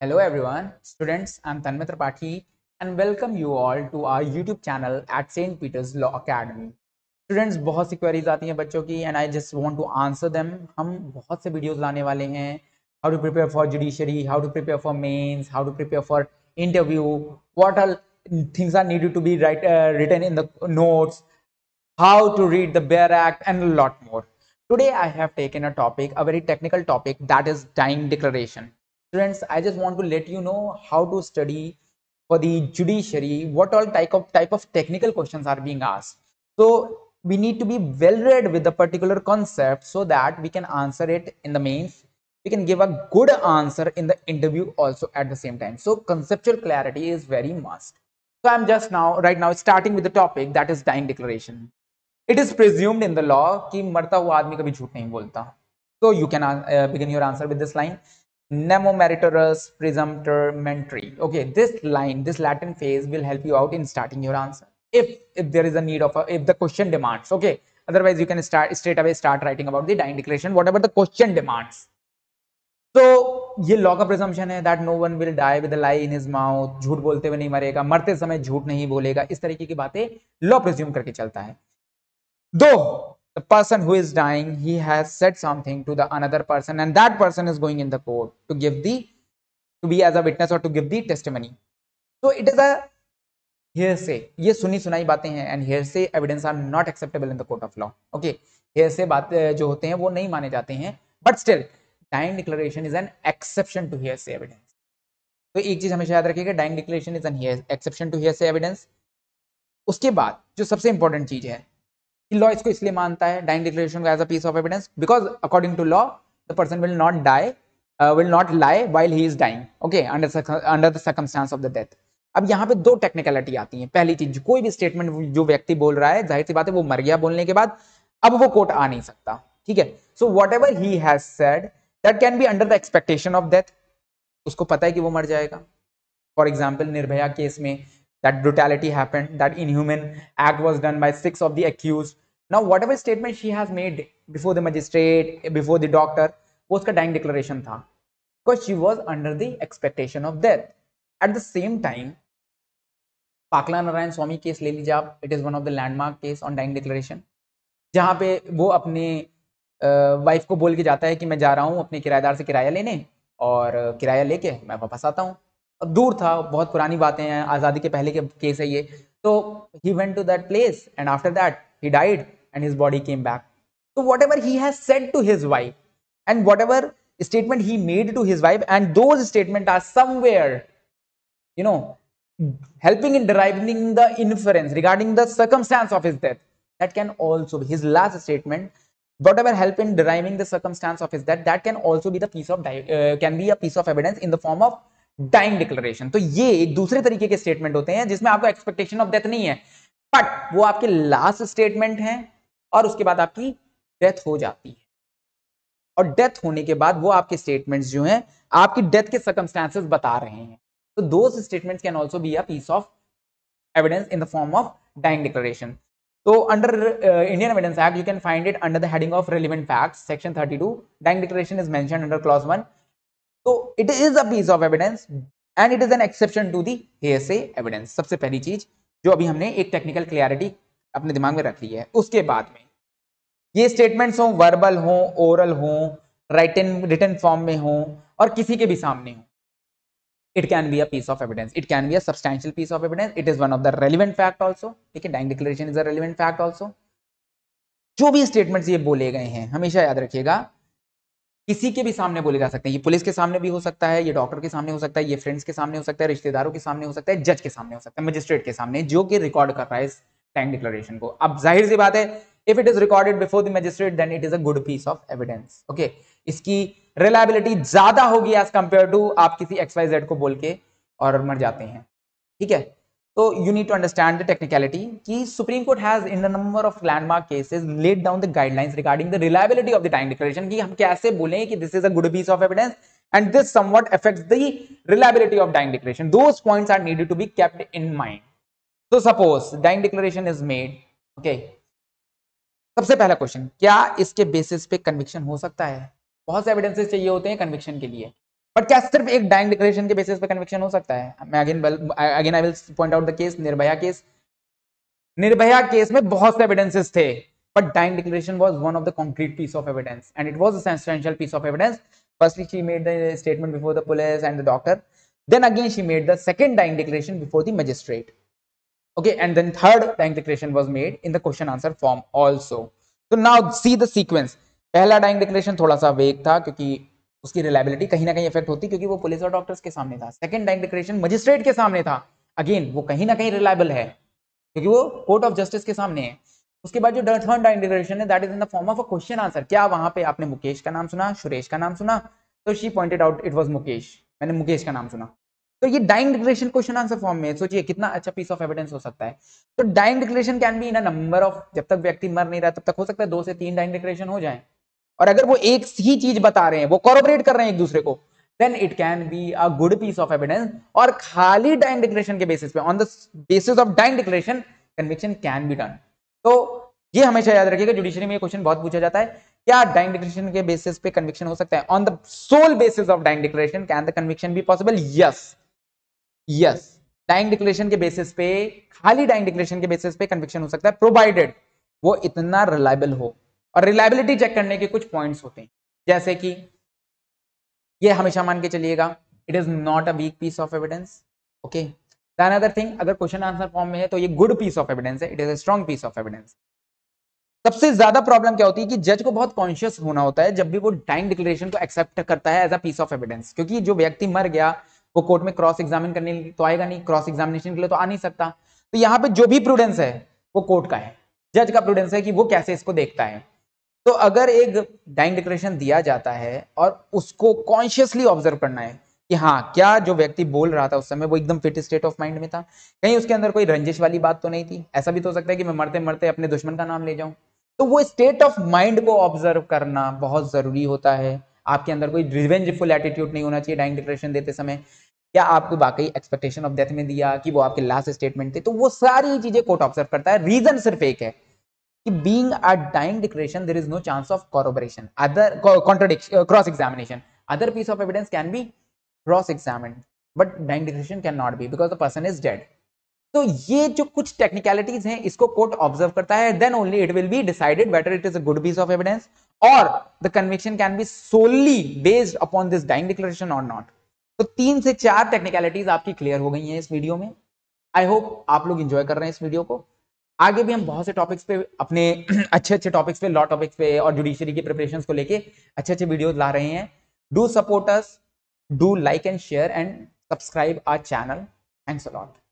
Hello everyone, students, I'm Tanmay Tripathi and welcome you all to our YouTube channel at St. Peter's Law Academy. Students बहुत सी queries आती हैं बच्चों की and I just want to answer them हम बहुत से videos लाने वाले हैं how to prepare for judiciary how to prepare for mains how to prepare for interview what are things are needed to be write written in the notes how to read the bare act and lot more today I have taken a topic a very technical topic that is dying declaration Students, I just want to let you know how to study for the judiciary, what all type of type of technical questions are being asked. So we need to be well read with the particular concept so that we can answer it in the mains. We can give a good answer in the interview also at the same time. So conceptual clarity is very must. So I'm just now right now starting with the topic that is dying declaration. It is presumed in the law कि मरता हुआ आदमी कभी झूठ So you can uh, begin your answer with this line. nemomeritorus presumptor mentory okay this line this latin phase will help you out in starting your answer if if there is a need of a, if the question demands okay otherwise you can start straight away start writing about the dying declaration whatever the question demands तो ये law का presumption है that no one will die with lie in his mouth झूठ बोलते हुए नहीं मरेगा मरते समय झूठ नहीं बोलेगा इस तरीके की बातें लॉ प्रिज्यूम करके चलता है दो the person who is dying he has said something to the another person and that person is going in the court to give the to be as a witness or to give the testimony so it is a hearsay ye suni sunai baatein hain and hearsay evidence are not acceptable in the court of law okay hearsay baat jo hote hain wo nahi mane jate hain but still dying declaration is an exception to hearsay evidence तो एक चीज हमेशा याद रखिएगा dying declaration is an exception to hearsay evidence उसके बाद जो सबसे इंपॉर्टेंट चीज है लॉ इसको इसलिए मानता है डाइंग डिक्लेरेशन को as a piece of evidence because according to law the person will not die will not lie while he is dying okay under under the circumstance of the death अब यहाँ पे दो technicality आती है पहली चीज कोई भी स्टेटमेंट जो व्यक्ति बोल रहा है जाहिर सी बात है वो मर गया बोलने के बाद अब वो कोर्ट आ नहीं सकता ठीक है so whatever he has said that can be under the expectation of death उसको पता है कि वो मर जाएगा फॉर एग्जाम्पल निर्भया केस में that brutality happened, that inhuman act was done by six of the accused. Now, whatever statement she has made before the magistrate, before the doctor, was a dying declaration tha because she was under the expectation of death at the same time Pakala Narayana Swamy case ले लीजिए आप it is one of the landmark case on dying declaration जहाँ पे वो अपने wife को बोल के जाता है कि मैं जा रहा हूँ अपने किराएदार से किराया लेने और किराया लेके मैं वापस आता हूँ दूर था बहुत पुरानी बातें हैं आज़ादी के पहले के केस है ये तो he went to that place and after that he died and his body came back तो whatever he has said to his wife and whatever statement he made to his wife and those statement are somewhere you know helping in deriving the inference regarding the circumstance of his death that can also his last statement whatever help in deriving the circumstance of his death that can also be these of can be a piece of evidence in the form of dying declaration तो ये एक दूसरे तरीके के statement होते हैं जिसमें आपको एक्सपेक्टेशन ऑफ डेथ नहीं है बट वो आपके लास्ट स्टेटमेंट है और उसके बाद आपकी डेथ हो जाती है और डेथ होने के बाद वो आपके स्टेटमेंट जो है आपकी डेथ के सर्कमस्टांसेस बता रहे हैं तो दो statements can also be a piece of evidence in the form of dying declaration तो under Indian evidence act you can find it under the heading of relevant facts section 32 dying declaration is mention clause 1 तो it is a piece of evidence and it is an exception to the hearsay evidence सबसे पहली चीज जो अभी हमने एक technical clarity अपने दिमाग में रख ली है उसके बाद में ये स्टेटमेंट्स हो वर्बल हो ओरल हो राइटन रिटर्न फॉर्म में हो और किसी के भी सामने हो it can be a piece of evidence it can be a piece of evidence it is one of the relevant fact also ठीक है dying declaration is a relevant fact also जो भी स्टेटमेंट्स ये बोले गए हैं हमेशा याद रखिएगा किसी के भी सामने बोले जा सकते हैं ये पुलिस के सामने भी हो सकता है ये डॉक्टर के सामने हो सकता है ये फ्रेंड्स के सामने हो सकता है रिश्तेदारों के सामने हो सकता है जज के सामने हो सकता है मजिस्ट्रेट के सामने जो कि रिकॉर्ड कर रहा है इस टैंक डिक्लेरेशन को अब जाहिर सी बात है if it is recorded before the magistrate then it is a good piece of evidence okay इसकी रिलायबिलिटी ज्यादा होगी एज कंपेयर टू आप किसी एक्सवाइजेड को बोल के और मर जाते हैं ठीक है तो you need to understand the technicality कि Supreme Court has in the number of landmark cases laid down the guidelines regarding the reliability of the time declaration कि हम कैसे बोलें कि this is a good piece of evidence and this somewhat affects the reliability of dying declaration those points are needed to be kept in mind तो suppose dying declaration is made okay सबसे पहला question क्या इसके basis पे conviction हो सकता है बहुत से एविडेंसेस चाहिए होते हैं कन्विक्शन के लिए बट क्या सिर्फ एक डाइंग डिक्लेरेशन के बेसिस पे कन्विक्शन हो सकता है मैं again I will point out the case Nirbhaya case Nirbhaya case में बहुत से एविडेंसेस थे but dying declaration was one of the concrete piece of evidence and it was essential piece of evidence firstly she made the statement before the police and the doctor then again she made the second dying declaration before the magistrate okay and then third dying declaration was made in the question answer form also तो now see the sequence पहला dying declaration थोड़ा सा वेग था क्योंकि उसकी reliability कहीं ना कहीं इफेक्ट होती क्योंकि वो पुलिस और डॉक्टर्स के सामने था सेकंड बैंक डिक्रेशन मजिस्ट्रेट के सामने था अगेन वो कहीं ना कहीं रिलायबल है क्योंकि वो कोर्ट ऑफ जस्टिस के सामने है उसके बाद जो थर्ड बैंक डिक्रेशन है that is in the form of a question answer क्या वहां पे आपने मुकेश का नाम सुना सुरेश का नाम सुना तो she pointed out it was Mukesh मैंने मुकेश का नाम सुना तो ये dying declaration question answer form में सोचिए कितना अच्छा पीस ऑफ एविडेंस हो सकता है तो dying declaration can be in a number of जब तक व्यक्ति मर नहीं रहा तब तक हो सकता है दो से तीन डाइंग डिक्लेरेशन हो जाए और अगर वो एक ही चीज बता रहे हैं वो कॉरोबरेट कर रहे हैं एक दूसरे को then it can be a good piece of evidence और खाली डाइन डिक्लेरेशन के बेसिस पे on the basis of dying declaration conviction can be done तो ये हमेशा याद रखिएगा जुडिशरी में ये क्वेश्चन बहुत पूछा जाता है क्या डाइन डिक्लेरेशन के बेसिस पे कन्विक्शन हो सकता है on the sole basis of dying declaration can the conviction be possible yes yes dying declaration के बेसिस पे खाली डाइन डिक्लेरेशन के बेसिस पे कन्विक्शन हो सकता है प्रोवाइडेड वो इतना रिलायबल हो और रिलायबिलिटी चेक करने के कुछ पॉइंट्स होते हैं जैसे कि ये हमेशा मान के चलिएगा it is not a weak piece of evidence okay other thing अगर क्वेश्चन आंसर फॉर्म में है तो ये गुड पीस ऑफ एविडेंस है it is a strong piece of evidence सबसे ज्यादा प्रॉब्लम क्या होती है कि जज को बहुत कॉन्शियस होना होता है जब भी वो डाइंग डिक्लेरेशन को एक्सेप्ट करता है as a piece of evidence क्योंकि जो व्यक्ति मर गया वो कोर्ट में क्रॉस एग्जामिन करने तो आएगा नहीं क्रॉस एग्जामिनेशन के लिए तो आ नहीं सकता तो यहाँ पे जो भी प्रूडेंस है वो कोर्ट का है जज का प्रूडेंस है कि वो कैसे इसको देखता है तो अगर एक डाइंग डिक्लेरेशन दिया जाता है और उसको कॉन्शियसली ऑब्जर्व करना है कि हाँ क्या जो व्यक्ति बोल रहा था उस समय वो एकदम फिट स्टेट ऑफ माइंड में था कहीं उसके अंदर कोई रंजिश वाली बात तो नहीं थी ऐसा भी तो हो सकता है कि मैं मरते मरते अपने दुश्मन का नाम ले जाऊं तो वो स्टेट ऑफ माइंड को ऑब्जर्व करना बहुत ज़रूरी होता है आपके अंदर कोई रिवेंजफुल एटीट्यूड नहीं होना चाहिए डाइंग डिक्लेरेशन देते समय क्या आपको वाकई एक्सपेक्टेशन ऑफ डेथ में दिया कि वो आपके लास्ट स्टेटमेंट थे तो वो सारी चीज़ें कोर्ट ऑब्जर्व करता है रीज़न सिर्फ एक है being a dying declaration there is no chance of corroboration other contradiction cross examination other piece of evidence can be cross examine but dying declaration can not be because the person is dead तो ये जो कुछ technicalities हैं इसको court observe करता है then only it will be decided whether it is a good piece of evidence और the conviction can be solely based upon this dying declaration और नॉट तो तीन से चार टेक्निकलिटीज आपकी क्लियर हो गई हैं इस वीडियो में आई होप आप लोग इंजॉय कर रहे हैं इस वीडियो को आगे भी हम बहुत से टॉपिक्स पे अपने अच्छे अच्छे टॉपिक्स पे लॉ टॉपिक्स पे और जुडिशरी की प्रिपरेशन को लेके अच्छे अच्छे वीडियोज ला रहे हैं do support us do like and share and subscribe our channel thanks allot